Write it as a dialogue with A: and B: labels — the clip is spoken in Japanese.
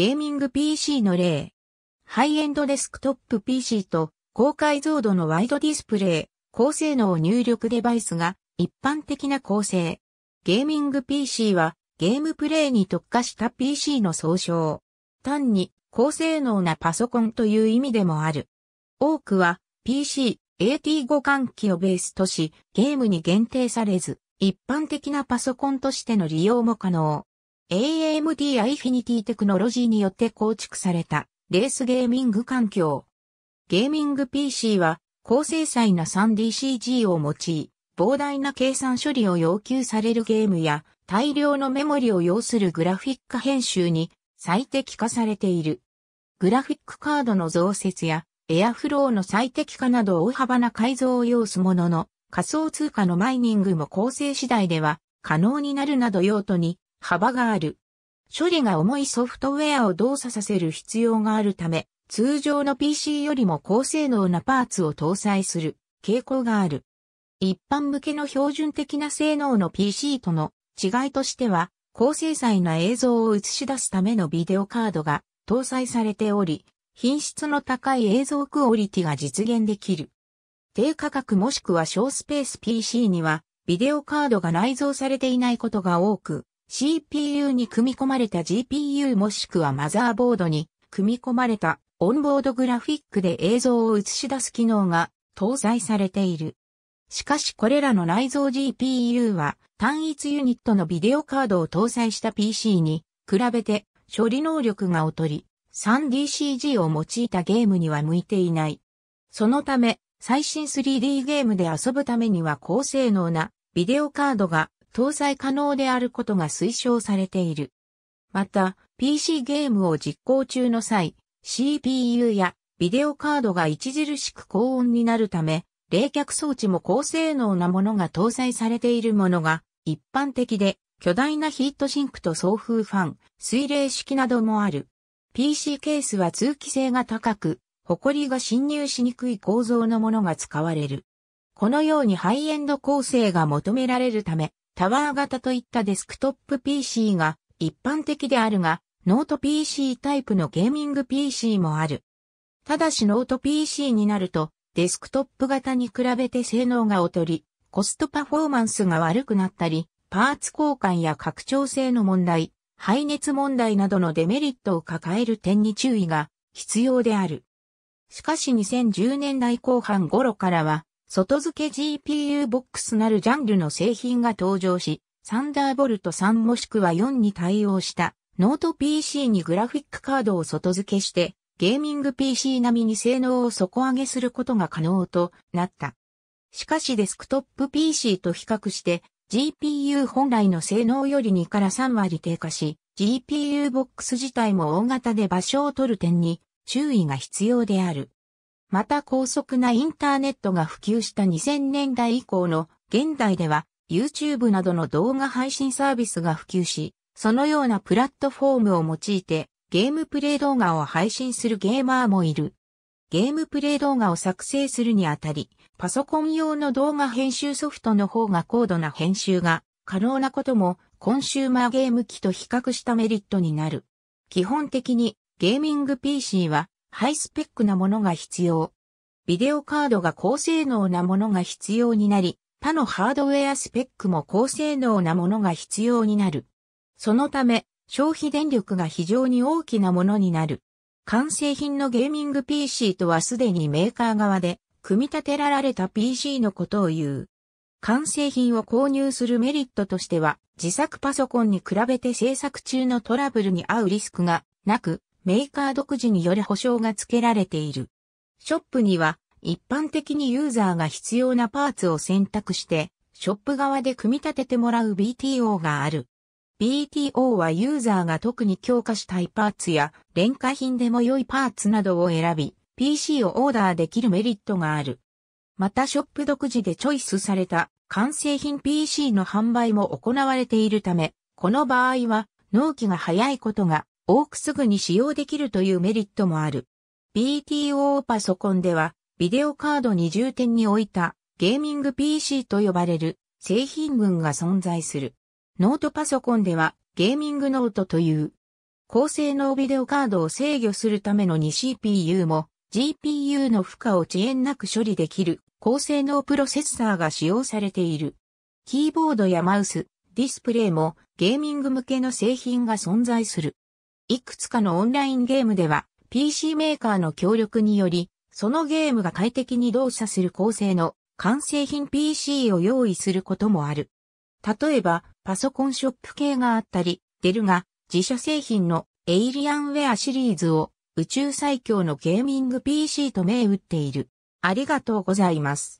A: ゲーミング PC の例。ハイエンドデスクトップ PC と高解像度のワイドディスプレイ、高性能入力デバイスが一般的な構成。ゲーミング PC はゲームプレイに特化した PC の総称。単に高性能なパソコンという意味でもある。多くは PC、AT 互換機をベースとし、ゲームに限定されず、一般的なパソコンとしての利用も可能。AMD アイフィニティテクノロジーによって構築されたレースゲーミング環境。ゲーミング PC は高精細な 3DCG を用い、膨大な計算処理を要求されるゲームや大量のメモリを要するグラフィック編集に最適化されている。グラフィックカードの増設やエアフローの最適化など大幅な改造を要すものの仮想通貨のマイニングも構成次第では可能になるなど用途に幅がある。処理が重いソフトウェアを動作させる必要があるため、通常の PC よりも高性能なパーツを搭載する傾向がある。一般向けの標準的な性能の PC との違いとしては、高精細な映像を映し出すためのビデオカードが搭載されており、品質の高い映像クオリティが実現できる。低価格もしくは小スペース PC にはビデオカードが内蔵されていないことが多く、CPU に組み込まれた GPU もしくはマザーボードに組み込まれたオンボードグラフィックで映像を映し出す機能が搭載されている。しかしこれらの内蔵 GPU は単一ユニットのビデオカードを搭載した PC に比べて処理能力が劣り 3DCG を用いたゲームには向いていない。そのため最新 3D ゲームで遊ぶためには高性能なビデオカードが搭載可能であることが推奨されている。また、PC ゲームを実行中の際、CPU やビデオカードが著しく高温になるため、冷却装置も高性能なものが搭載されているものが一般的で、巨大なヒートシンクと送風ファン、水冷式などもある。PC ケースは通気性が高く、埃が侵入しにくい構造のものが使われる。このようにハイエンド構成が求められるため、タワー型といったデスクトップ PC が一般的であるが、ノート PC タイプのゲーミング PC もある。ただしノート PC になると、デスクトップ型に比べて性能が劣り、コストパフォーマンスが悪くなったり、パーツ交換や拡張性の問題、排熱問題などのデメリットを抱える点に注意が必要である。しかし2010年代後半頃からは、外付け GPU ボックスなるジャンルの製品が登場し、サンダーボルト3もしくは4に対応したノート PC にグラフィックカードを外付けして、ゲーミング PC 並みに性能を底上げすることが可能となった。しかしデスクトップ PC と比較して GPU 本来の性能より2から3割低下し、GPU ボックス自体も大型で場所を取る点に注意が必要である。また高速なインターネットが普及した2000年代以降の現代では YouTube などの動画配信サービスが普及し、そのようなプラットフォームを用いてゲームプレイ動画を配信するゲーマーもいる。ゲームプレイ動画を作成するにあたり、パソコン用の動画編集ソフトの方が高度な編集が可能なこともコンシューマーゲーム機と比較したメリットになる。基本的にゲーミング PC はハイスペックなものが必要。ビデオカードが高性能なものが必要になり、他のハードウェアスペックも高性能なものが必要になる。そのため、消費電力が非常に大きなものになる。完成品のゲーミング PC とはすでにメーカー側で組み立てられた PC のことを言う。完成品を購入するメリットとしては自作パソコンに比べて制作中のトラブルに遭うリスクがなくメーカー独自による保証が付けられている。ショップには一般的にユーザーが必要なパーツを選択して、ショップ側で組み立ててもらう BTO がある。BTO はユーザーが特に強化したいパーツや、廉価品でも良いパーツなどを選び、PC をオーダーできるメリットがある。またショップ独自でチョイスされた完成品 PC の販売も行われているため、この場合は納期が早いことが多くすぐに使用できるというメリットもある。BTO パソコンでは、ビデオカードに重点に置いたゲーミング PC と呼ばれる製品群が存在する。ノートパソコンではゲーミングノートという高性能ビデオカードを制御するための 2CPU も GPU の負荷を遅延なく処理できる高性能プロセッサーが使用されている。キーボードやマウス、ディスプレイもゲーミング向けの製品が存在する。いくつかのオンラインゲームでは PC メーカーの協力により、そのゲームが快適に動作する構成の完成品 PC を用意することもある。例えば、パソコンショップ系があったり、デルが自社製品のエイリアンウェアシリーズを宇宙最強のゲーミング PC と銘打っている。ありがとうございます。